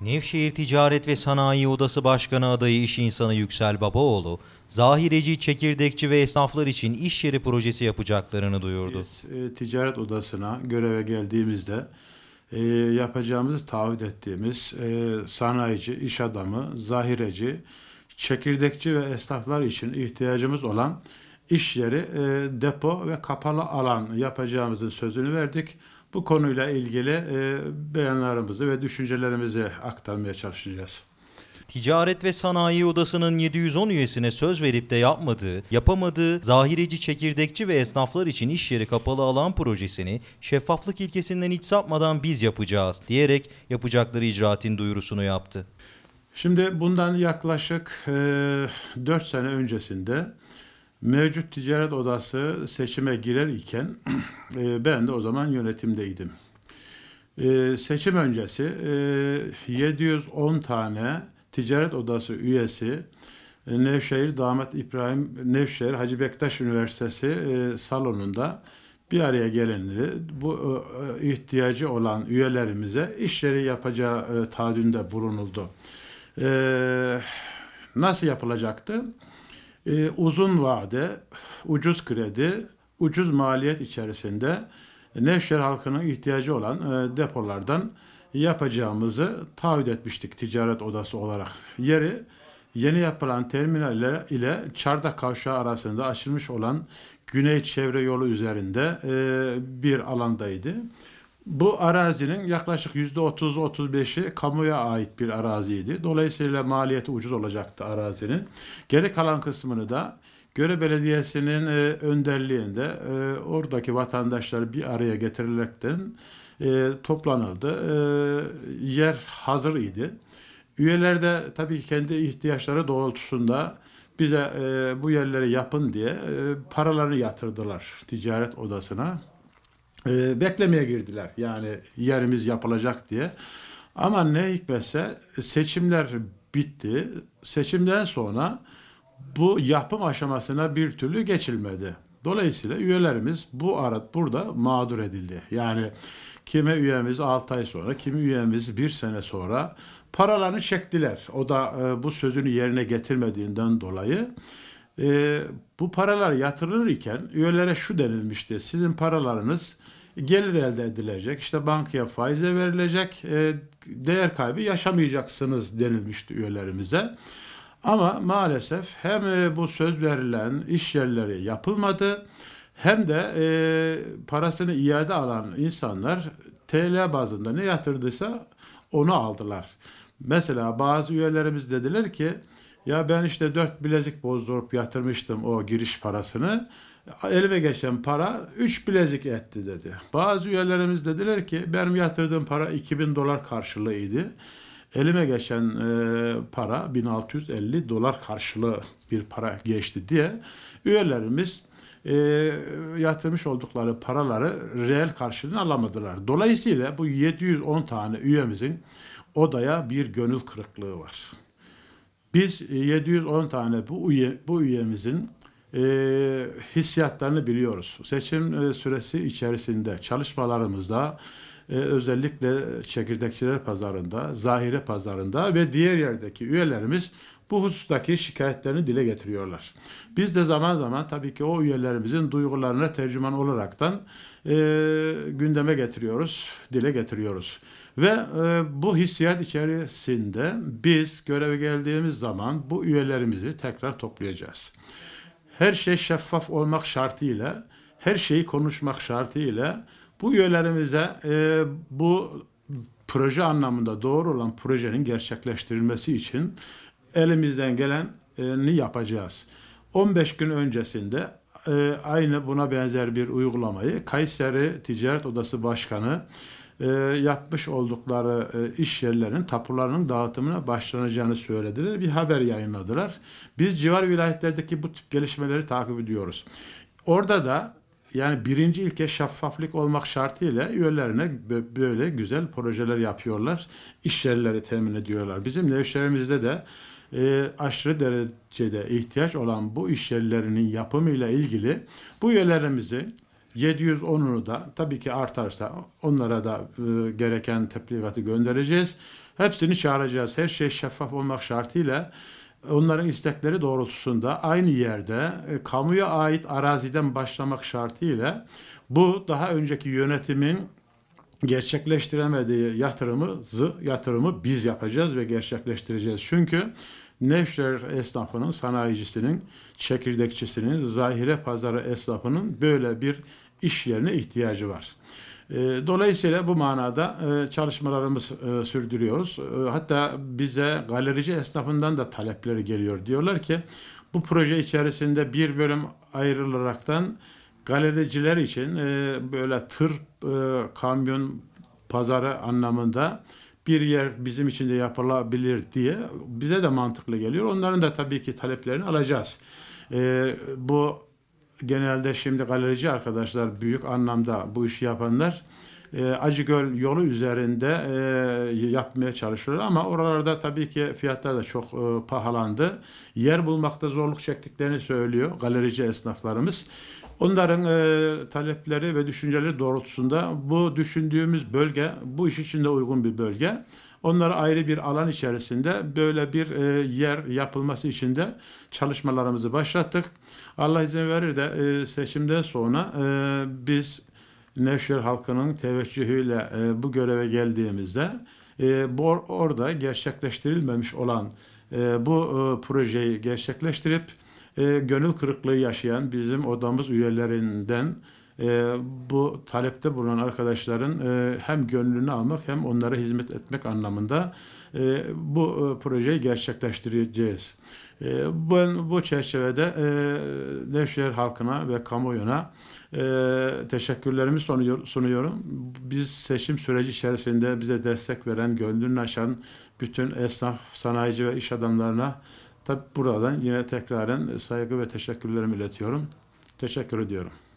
Nevşehir Ticaret ve Sanayi Odası Başkanı adayı iş insanı Yüksel Babaoğlu, zahireci, çekirdekçi ve esnaflar için iş yeri projesi yapacaklarını duyurdu. Biz e, ticaret odasına göreve geldiğimizde e, yapacağımızı taahhüt ettiğimiz e, sanayici, iş adamı, zahireci, çekirdekçi ve esnaflar için ihtiyacımız olan iş yeri, e, depo ve kapalı alan yapacağımızın sözünü verdik. Bu konuyla ilgili e, beyanlarımızı ve düşüncelerimizi aktarmaya çalışacağız. Ticaret ve Sanayi Odası'nın 710 üyesine söz verip de yapmadığı, yapamadığı zahireci, çekirdekçi ve esnaflar için iş yeri kapalı alan projesini şeffaflık ilkesinden hiç sapmadan biz yapacağız diyerek yapacakları icraatin duyurusunu yaptı. Şimdi bundan yaklaşık e, 4 sene öncesinde Mevcut ticaret odası seçime girer iken e, ben de o zaman yönetimdeydim. E, seçim öncesi e, 710 tane ticaret odası üyesi e, Nevşehir Damat İbrahim Nevşehir Hacı Bektaş Üniversitesi e, salonunda bir araya gelindi. Bu e, e, ihtiyacı olan üyelerimize işleri yapacağı e, taahhüdünde bulunuldu. E, nasıl yapılacaktı? e, uzun vade, ucuz kredi, ucuz maliyet içerisinde Nevşehir halkının ihtiyacı olan e, depolardan yapacağımızı taahhüt etmiştik ticaret odası olarak. Yeri yeni yapılan terminal ile Çardak Kavşağı arasında açılmış olan Güney Çevre Yolu üzerinde e, bir alandaydı. Bu arazinin yaklaşık %30-35'i kamuya ait bir araziydi. Dolayısıyla maliyeti ucuz olacaktı arazinin. Geri kalan kısmını da Göre Belediyesi'nin e, önderliğinde e, oradaki vatandaşlar bir araya getirilerekten e, toplanıldı. Yer hazır idi. Üyeler de tabii ki kendi ihtiyaçları doğrultusunda bize bu yerleri yapın diye paralarını yatırdılar ticaret odasına e, beklemeye girdiler. Yani yerimiz yapılacak diye. Ama ne hikmetse seçimler bitti. Seçimden sonra bu yapım aşamasına bir türlü geçilmedi. Dolayısıyla üyelerimiz bu arat burada mağdur edildi. Yani kime üyemiz 6 ay sonra, kimi üyemiz 1 sene sonra paralarını çektiler. O da e, bu sözünü yerine getirmediğinden dolayı e, bu paralar yatırılırken üyelere şu denilmişti. Sizin paralarınız gelir elde edilecek, işte bankaya faize verilecek, e, değer kaybı yaşamayacaksınız denilmişti üyelerimize. Ama maalesef hem e, bu söz verilen iş yerleri yapılmadı hem de e, parasını iade alan insanlar TL bazında ne yatırdıysa onu aldılar. Mesela bazı üyelerimiz dediler ki ya ben işte dört bilezik bozdurup yatırmıştım o giriş parasını. Elime geçen para üç bilezik etti dedi. Bazı üyelerimiz dediler ki benim yatırdığım para 2000 dolar karşılığıydı. Elime geçen e, para 1650 dolar karşılığı bir para geçti diye üyelerimiz e, yatırmış oldukları paraları reel karşılığını alamadılar. Dolayısıyla bu 710 tane üyemizin odaya bir gönül kırıklığı var. Biz 710 e, tane bu üye, bu üyemizin e, hissiyatlarını biliyoruz. Seçim e, süresi içerisinde çalışmalarımızda e, özellikle çekirdekçiler pazarında, zahire pazarında ve diğer yerdeki üyelerimiz bu husustaki şikayetlerini dile getiriyorlar. Biz de zaman zaman tabii ki o üyelerimizin duygularına tercüman olaraktan e, gündeme getiriyoruz, dile getiriyoruz. Ve e, bu hissiyat içerisinde biz göreve geldiğimiz zaman bu üyelerimizi tekrar toplayacağız. Her şey şeffaf olmak şartıyla, her şeyi konuşmak şartıyla bu üyelerimize e, bu proje anlamında doğru olan projenin gerçekleştirilmesi için elimizden geleni yapacağız. 15 gün öncesinde e, aynı buna benzer bir uygulamayı Kayseri Ticaret Odası Başkanı e, yapmış oldukları e, iş yerlerinin tapularının dağıtımına başlanacağını söylediler. Bir haber yayınladılar. Biz civar vilayetlerdeki bu tip gelişmeleri takip ediyoruz. Orada da yani birinci ilke şeffaflık olmak şartıyla üyelerine böyle güzel projeler yapıyorlar. İş temin ediyorlar. Bizim Nevşehir'imizde de e, aşırı derecede ihtiyaç olan bu işyerlerinin yapımıyla ilgili bu üyelerimizi 710'unu da tabii ki artarsa onlara da e, gereken tebligatı göndereceğiz. Hepsini çağıracağız. Her şey şeffaf olmak şartıyla onların istekleri doğrultusunda aynı yerde e, kamuya ait araziden başlamak şartıyla bu daha önceki yönetimin gerçekleştiremediği yatırımı yatırımı biz yapacağız ve gerçekleştireceğiz. Çünkü Nevşehir esnafının, sanayicisinin, çekirdekçisinin, zahire pazarı esnafının böyle bir iş yerine ihtiyacı var. Ee, dolayısıyla bu manada e, çalışmalarımız e, sürdürüyoruz. E, hatta bize galerici esnafından da talepleri geliyor. Diyorlar ki bu proje içerisinde bir bölüm ayrılaraktan galericiler için böyle tır, kamyon pazarı anlamında bir yer bizim için de yapılabilir diye bize de mantıklı geliyor. Onların da tabii ki taleplerini alacağız. Bu genelde şimdi galerici arkadaşlar büyük anlamda bu işi yapanlar e, Acıgöl yolu üzerinde e, yapmaya çalışıyorlar ama oralarda tabii ki fiyatlar da çok e, pahalandı. Yer bulmakta zorluk çektiklerini söylüyor galerici esnaflarımız. Onların e, talepleri ve düşünceleri doğrultusunda bu düşündüğümüz bölge bu iş için de uygun bir bölge. Onlara ayrı bir alan içerisinde böyle bir e, yer yapılması için de çalışmalarımızı başlattık. Allah izin verir de e, seçimden sonra e, biz Nevşehir halkının teveccühüyle e, bu göreve geldiğimizde e, bu orada gerçekleştirilmemiş olan e, bu e, projeyi gerçekleştirip e, gönül kırıklığı yaşayan bizim odamız üyelerinden e, bu talepte bulunan arkadaşların e, hem gönlünü almak hem onlara hizmet etmek anlamında e, bu e, projeyi gerçekleştireceğiz. E, ben bu çerçevede e, Nevşehir halkına ve kamuoyuna e, teşekkürlerimi sunuyor, sunuyorum. Biz seçim süreci içerisinde bize destek veren, gönlünü açan bütün esnaf, sanayici ve iş adamlarına tabi buradan yine tekraren saygı ve teşekkürlerimi iletiyorum. Teşekkür ediyorum.